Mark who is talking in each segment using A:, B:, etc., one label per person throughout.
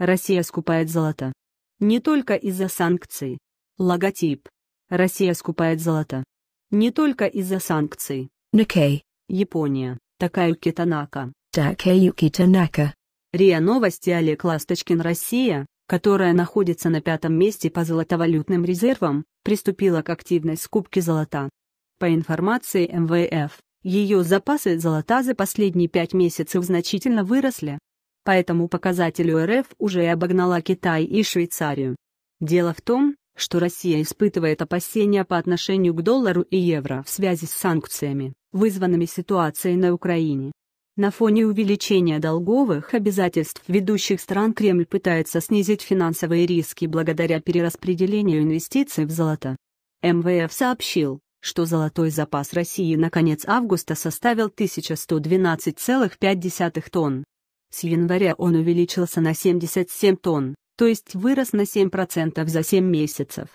A: Россия скупает золото. Не только из-за санкций. Логотип. Россия скупает золото. Не только из-за санкций. Никей. Япония. Такаюки Танака. Такаюки Танака. РИА Новости Олег Ласточкин Россия, которая находится на пятом месте по золотовалютным резервам, приступила к активной скупке золота. По информации МВФ, ее запасы золота за последние пять месяцев значительно выросли, по этому показателю РФ уже обогнала Китай и Швейцарию. Дело в том, что Россия испытывает опасения по отношению к доллару и евро в связи с санкциями, вызванными ситуацией на Украине. На фоне увеличения долговых обязательств ведущих стран Кремль пытается снизить финансовые риски благодаря перераспределению инвестиций в золото. МВФ сообщил, что золотой запас России на конец августа составил 1112,5 тонн, с января он увеличился на 77 тонн, то есть вырос на 7% за 7 месяцев.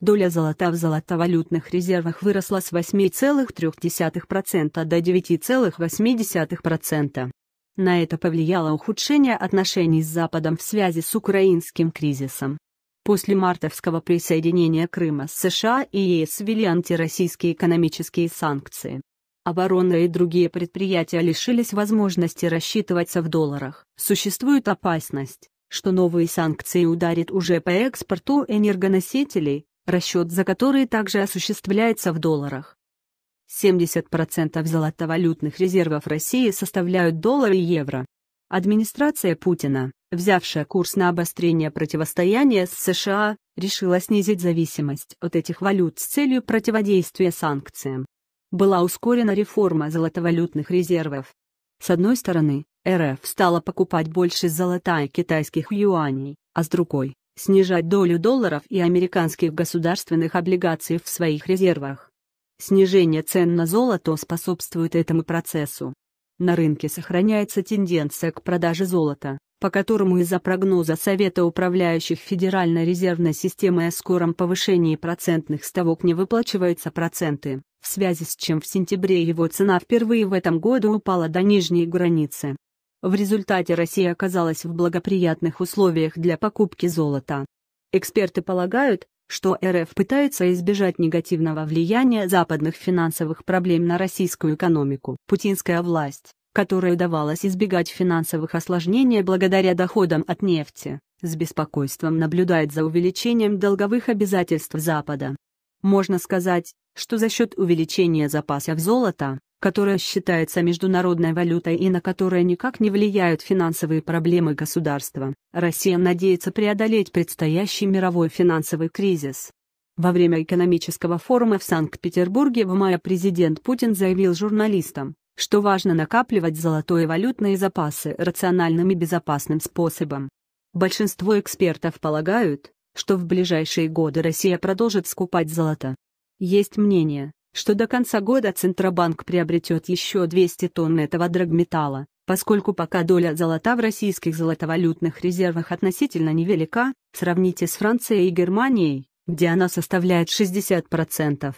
A: Доля золота в золотовалютных резервах выросла с 8,3% до 9,8%. На это повлияло ухудшение отношений с Западом в связи с украинским кризисом. После мартовского присоединения Крыма с США и ЕС ввели антироссийские экономические санкции оборонное и другие предприятия лишились возможности рассчитываться в долларах. Существует опасность, что новые санкции ударят уже по экспорту энергоносителей, расчет за которые также осуществляется в долларах. 70% золотовалютных резервов России составляют доллары и евро. Администрация Путина, взявшая курс на обострение противостояния с США, решила снизить зависимость от этих валют с целью противодействия санкциям была ускорена реформа золотовалютных резервов. С одной стороны, РФ стала покупать больше золота и китайских юаней, а с другой – снижать долю долларов и американских государственных облигаций в своих резервах. Снижение цен на золото способствует этому процессу. На рынке сохраняется тенденция к продаже золота, по которому из-за прогноза Совета управляющих Федеральной резервной системой о скором повышении процентных ставок не выплачиваются проценты в связи с чем в сентябре его цена впервые в этом году упала до нижней границы. В результате Россия оказалась в благоприятных условиях для покупки золота. Эксперты полагают, что РФ пытается избежать негативного влияния западных финансовых проблем на российскую экономику. Путинская власть, которой удавалось избегать финансовых осложнений благодаря доходам от нефти, с беспокойством наблюдает за увеличением долговых обязательств Запада. Можно сказать, что за счет увеличения запасов золота, которое считается международной валютой и на которое никак не влияют финансовые проблемы государства, Россия надеется преодолеть предстоящий мировой финансовый кризис. Во время экономического форума в Санкт-Петербурге в мае президент Путин заявил журналистам, что важно накапливать золотое валютные запасы рациональным и безопасным способом. Большинство экспертов полагают, что в ближайшие годы Россия продолжит скупать золото. Есть мнение, что до конца года Центробанк приобретет еще 200 тонн этого драгметалла, поскольку пока доля золота в российских золотовалютных резервах относительно невелика, сравните с Францией и Германией, где она составляет 60%.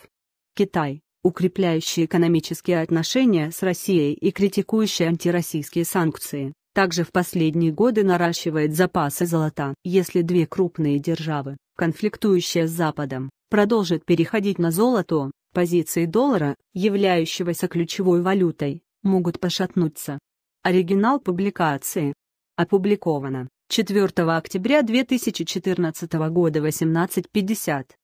A: Китай, укрепляющий экономические отношения с Россией и критикующий антироссийские санкции, также в последние годы наращивает запасы золота. Если две крупные державы, конфликтующие с Западом, продолжат переходить на золото, позиции доллара, являющегося ключевой валютой, могут пошатнуться. Оригинал публикации. Опубликовано 4 октября 2014 года 18.50.